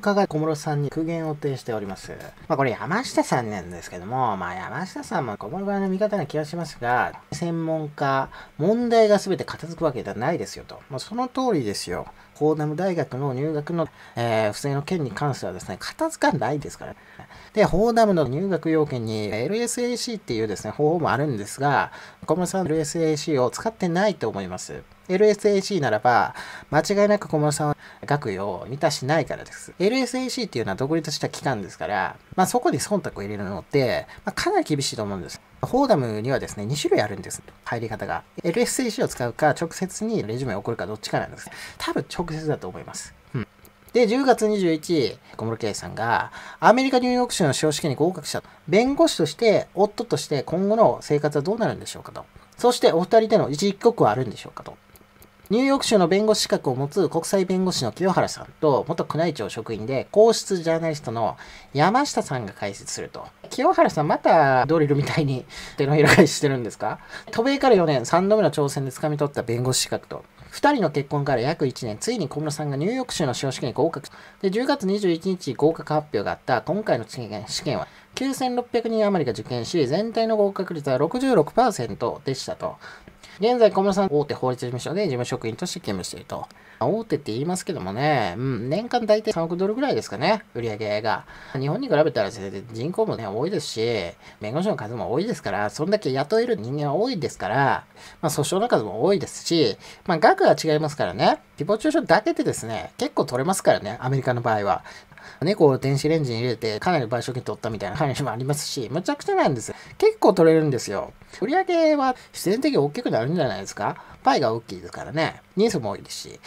家が小室さんに苦言を呈しております。まあ、これ山下さんなんですけども、まあ、山下さんも小室側の見方な気がしますが、専門家、問題が全て片付くわけではないですよと。まあ、その通りですよ。フォーダム大学の入学の、えー、不正の件に関してはですね、片付かないですから、で、フォーダムの入学要件に LSAC っていうですね、方法もあるんですが、小室さん LSAC を使ってないと思います。LSAC ならば、間違いなく小室さんは学位を満たしないからです。LSAC っていうのは独立した機関ですから、まあ、そこに忖度を入れるのって、まあ、かなり厳しいと思うんです。フォーダムにはですね、2種類あるんです。入り方が。LSAC を使うか、直接にレジュメを送るか、どっちかなんです。多分直接だと思います。うん。で、10月21日、小室圭さんが、アメリカ・ニューヨーク州の司法試験に合格したと。弁護士として、夫として、今後の生活はどうなるんでしょうかと。そして、お二人での一時帰国はあるんでしょうかと。ニューヨーク州の弁護士資格を持つ国際弁護士の清原さんと元宮内庁職員で皇室ジャーナリストの山下さんが解説すると。清原さんまたドリルみたいに手のひら返ししてるんですか渡米から4年3度目の挑戦で掴み取った弁護士資格と。2人の結婚から約1年、ついに小室さんがニューヨーク州の司法試験に合格。で、10月21日合格発表があった今回の試験は、9600人余りが受験し、全体の合格率は66%でしたと。現在、小室さん、大手法律事務所で事務職員として勤務していると。大手って言いますけどもね、うん、年間大体3億ドルぐらいですかね、売り上げが。日本に比べたら人口もね、多いですし、弁護士の数も多いですから、そんだけ雇える人間は多いですから、まあ、訴訟の数も多いですし、まあ、額が違いますからね、誹謗中傷だけでですね、結構取れますからね、アメリカの場合は。猫を電子レンジに入れてかなり賠償金取ったみたいな話もありますし、むちゃくちゃなんです。結構取れるんですよ。売上は必然的に大きくなるんじゃないですかパイが大きいですからね。人数も多いですし。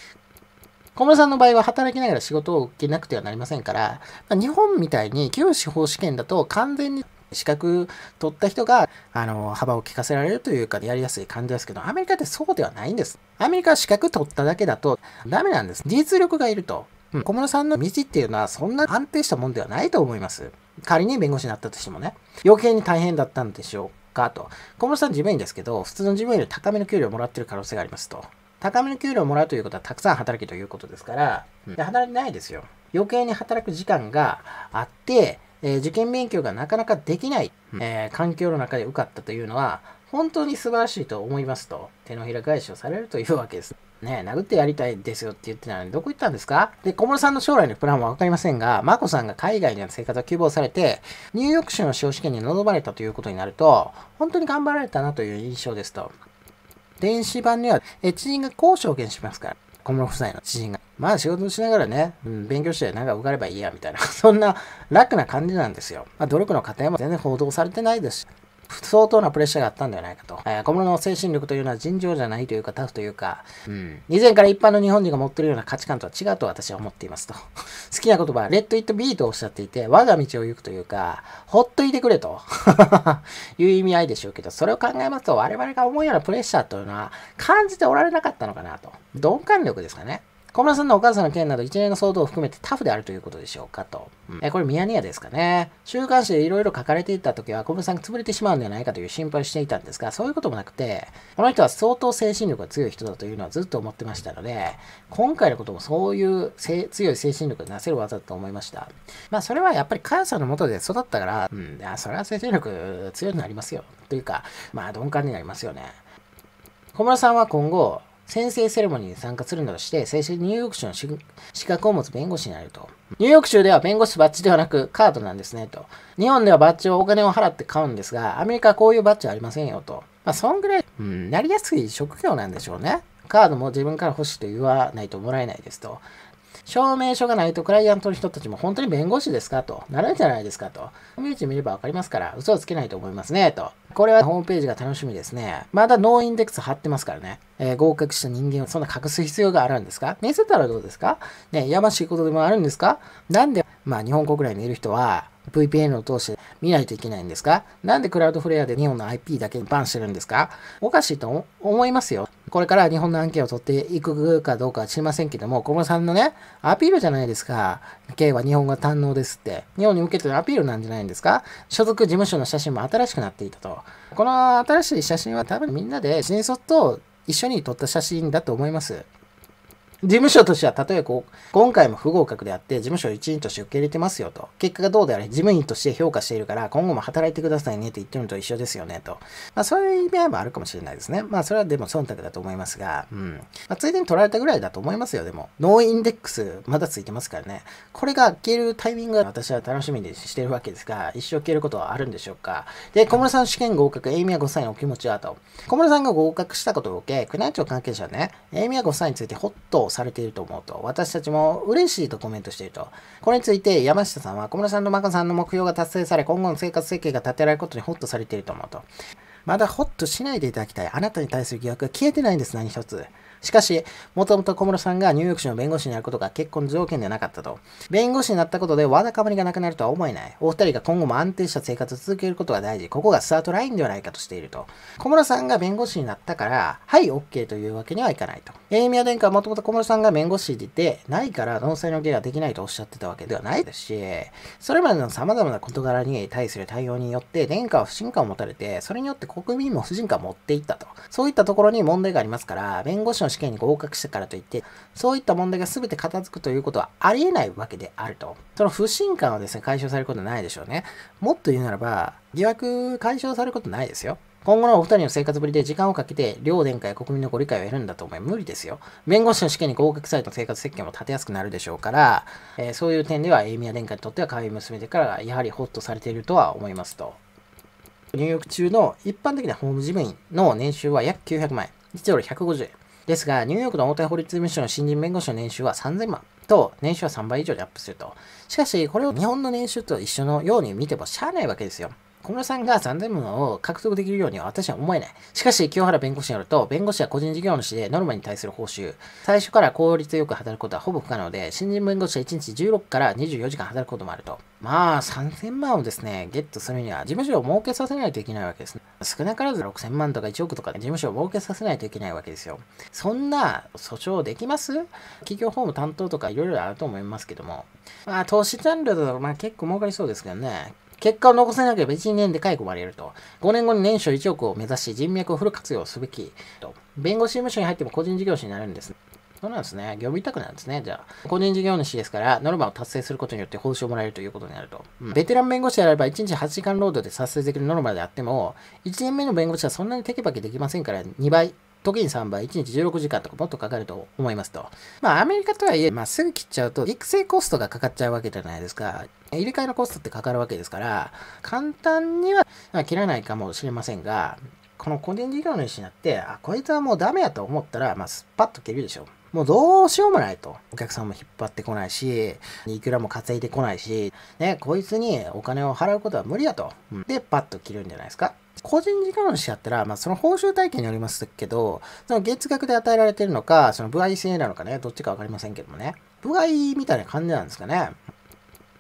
小室さんの場合は働きながら仕事を受けなくてはなりませんから、ま日本みたいに旧司法試験だと完全に資格取った人が、あの、幅を利かせられるというか、やりやすい感じですけど、アメリカってそうではないんです。アメリカは資格取っただけだとダメなんです。実力がいると。うん、小室さんの道っていうのはそんな安定したもんではないと思います。仮に弁護士になったとしてもね、余計に大変だったんでしょうかと。小室さん事務員ですけど、普通の事務員より高めの給料をもらってる可能性がありますと。高めの給料をもらうということはたくさん働きということですから、うん、働いてないですよ。余計に働く時間があって、えー、受験勉強がなかなかできない、えー、環境の中で受かったというのは、本当に素晴らしいと思いますと、手のひら返しをされるというわけです。ね殴ってやりたいですよって言ってたのに、どこ行ったんですかで、小室さんの将来のプランはわかりませんが、眞子さんが海外での生活を希望されて、ニューヨーク州の司法試験に臨まれたということになると、本当に頑張られたなという印象ですと。電子版には、え知人がこう証言しますから。小室夫妻の知人が。まあ仕事しながらね、うん、勉強してなんか受かればいいや、みたいな。そんな楽な感じなんですよ。まあ努力の過程も全然報道されてないですし。相当なプレッシャーがあったんではないかと。えー、小室の精神力というのは尋常じゃないというか、タフというか、うん。以前から一般の日本人が持ってるような価値観とは違うと私は思っていますと。好きな言葉は、レッド・イット・ビーとおっしゃっていて、我が道を行くというか、ほっといてくれと いう意味合いでしょうけど、それを考えますと、我々が思うようなプレッシャーというのは、感じておられなかったのかなと。鈍感力ですかね。小村さんのお母さんの件など一連の騒動を含めてタフであるということでしょうかと。うん、えこれミヤニアですかね。週刊誌でいろいろ書かれていた時は小室さんが潰れてしまうんではないかという心配をしていたんですが、そういうこともなくて、この人は相当精神力が強い人だというのはずっと思ってましたので、今回のこともそういう強い精神力がなせる技だと思いました。まあそれはやっぱり母さんの元で育ったから、うん、あそれは精神力強くなりますよ。というか、まあ鈍感になりますよね。小室さんは今後、宣誓セレモニーに参加するなどして、最初にニューヨーク州の資格を持つ弁護士になると。ニューヨーク州では弁護士バッジではなくカードなんですね、と。日本ではバッジをお金を払って買うんですが、アメリカはこういうバッジはありませんよ、と。まあ、そんぐらい、うん、なりやすい職業なんでしょうね。カードも自分から欲しいと言わないともらえないですと。証明書がないとクライアントの人たちも本当に弁護士ですかと、なるんじゃないですかと、ー身内見ればわかりますから、嘘はつけないと思いますね、と。これはホームページが楽しみですね。まだノーインデックス貼ってますからね。えー、合格した人間をそんな隠す必要があるんですか見せたらどうですかね、やましいことでもあるんですかなんで、まあ日本国内にいる人は、VPN を通して見ないといけないんですかなんでクラウドフレアで日本の IP だけにバンしてるんですかおかしいと思いますよ。これから日本の案件を取っていくかどうかは知りませんけども、小室さんのね、アピールじゃないですか。K は日本が堪能ですって。日本に向けてのアピールなんじゃないんですか所属事務所の写真も新しくなっていたと。この新しい写真は多分みんなで新卒と一緒に撮った写真だと思います。事務所としては、例えば今回も不合格であって、事務所一員として受け入れてますよと。結果がどうであれ、事務員として評価しているから、今後も働いてくださいねと言ってるのと一緒ですよねと。まあ、そういう意味合いもあるかもしれないですね。まあ、それはでも忖度だと思いますが、うん。まあ、ついでに取られたぐらいだと思いますよ、でも。ノーインデックス、まだついてますからね。これが消えるタイミングが私は楽しみにしてるわけですが、一生消えることはあるんでしょうか。で、小室さん試験合格、エイミア5歳のお気持ちはと。小室さんが合格したことを受け、宮内庁関係者はね、エイミア5歳についてホッとされていると思うと、私たちも嬉しいとコメントしていると。これについて山下さんは小室さんとマカさんの目標が達成され、今後の生活設計が立てられることにホッとされていると思うと。まだホッとしないでいただきたい。あなたに対する疑惑が消えてないんです、何一つ。しかし、もともと小室さんがニューヨーク市の弁護士になることが結婚条件ではなかったと。弁護士になったことでわだかまりがなくなるとは思えない。お二人が今後も安定した生活を続けることが大事。ここがスタートラインではないかとしていると。小室さんが弁護士になったから、はい、OK というわけにはいかないと。エイミア殿下はもともと小室さんが弁護士でて、ないから、納采の芸ができないとおっしゃってたわけではないですし、それまでの様々な事柄に対する対応によって、殿下は不信感を持たれて、それによって国民も不信感を持っていったと。そういったところに問題がありますから、弁護士の試験に合格してからといって、そういった問題が全て片付くということはありえないわけであると。その不信感はですね、解消されることないでしょうね。もっと言うならば、疑惑解消されることないですよ。今後のお二人の生活ぶりで時間をかけて、両殿下や国民のご理解を得るんだと思い無理ですよ。弁護士の試験に合格された生活設計も立てやすくなるでしょうから、えー、そういう点では、エイミア殿下にとっては可愛い娘でから、やはりホッとされているとは思いますと。入浴中の一般的なホーム事務員の年収は約900万円、1ドル150円。ですが、ニューヨークの大手法律事務所の新人弁護士の年収は3000万と、年収は3倍以上でアップすると。しかし、これを日本の年収と一緒のように見てもしゃあないわけですよ。小室さんが3000万を獲得できるようには私は思えない。しかし、清原弁護士によると、弁護士は個人事業主でノルマに対する報酬、最初から効率よく働くことはほぼ不可能で、新人弁護士は1日16から24時間働くこともあると。まあ、3000万をですね、ゲットするには、事務所を儲けさせないといけないわけですね。少なからず6000万とか1億とか、ね、事務所を儲けさせないといけないわけですよ。そんな訴訟できます企業法務担当とかいろいろあると思いますけども。まあ、投資ジャンルだと、まあ結構儲かりそうですけどね。結果を残せなければ1、年で解雇されると。5年後に年商1億を目指し人脈をフル活用すべき。と弁護士事務所に入っても個人事業主になるんです、そうなんですね。業務委託なんですね。じゃあ、個人事業主ですから、ノルマを達成することによって報酬をもらえるということになると。うん、ベテラン弁護士であれば、1日8時間労働で達成できるノルマであっても、1年目の弁護士はそんなにテキパキできませんから、2倍時に3倍、1日16時間とかもっとかかると思いますと。まあアメリカとはいえ、まあすぐ切っちゃうと育成コストがかかっちゃうわけじゃないですか。入れ替えのコストってかかるわけですから、簡単には切らないかもしれませんが、この個人事業主になって、あ、こいつはもうダメやと思ったら、まあスパッと切るでしょ。もうどうしようもないと。お客さんも引っ張ってこないし、いくらも稼いでこないし、ね、こいつにお金を払うことは無理だと。うん、で、パッと切るんじゃないですか。個人事業主やったら、まあ、その報酬体系によりますけど、その月額で与えられてるのか、その部合制なのかね、どっちか分かりませんけどもね。部合みたいな感じなんですかね。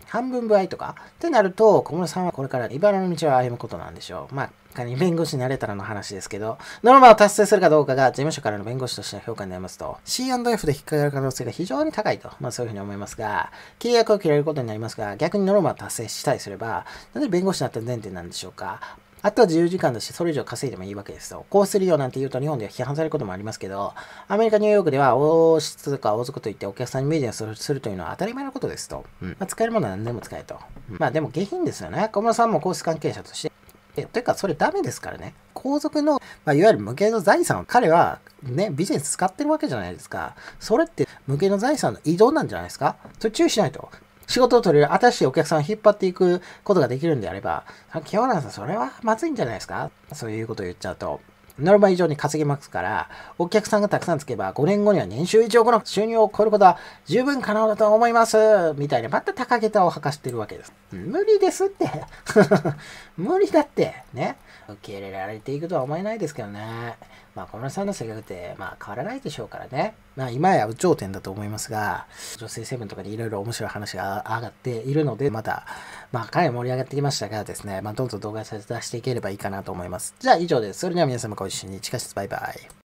半分部合とかってなると、小室さんはこれから茨の道を歩むことなんでしょう。まあ、仮に弁護士になれたらの話ですけど、ノルマを達成するかどうかが事務所からの弁護士としての評価になりますと、C&F で引っかかる可能性が非常に高いと、まあそういうふうに思いますが、契約を切られることになりますが、逆にノルマを達成したりすれば、なんで弁護士になった前提なんでしょうか。あとは自由時間だし、それ以上稼いでもいいわけですよ。こうするよなんて言うと日本では批判されることもありますけど、アメリカ、ニューヨークでは王室とか王族といってお客さんにメディアをするというのは当たり前のことですと。うん、まあ、使えるものは何でも使えと。うん、まあでも下品ですよね。小室さんも皇室関係者として。えというか、それダメですからね。皇族の、まあ、いわゆる無形の財産を彼は、ね、ビジネス使ってるわけじゃないですか。それって無形の財産の移動なんじゃないですかそれ注意しないと。仕事を取りる新しいお客さんを引っ張っていくことができるんであれば、清原さん、それはまずいんじゃないですかそういうことを言っちゃうと。ノルマ以上に稼ぎますから、お客さんがたくさんつけば、5年後には年収1億の収入を超えることは十分可能だと思います。みたいな、また高げたを吐かしてるわけです。無理ですって。無理だって。ね。受け入れられていくとは思えないですけどね。まあ、小室さんの性格って、まあ、変わらないでしょうからね。まあ、今や有頂天だと思いますが、女性セブンとかでいろいろ面白い話が上がっているので、また、まあ、かなり盛り上がってきましたがですね、まあ、どんどん動画出していければいいかなと思います。じゃあ、以上です。それでは皆様ご一緒に、近しバイバイ。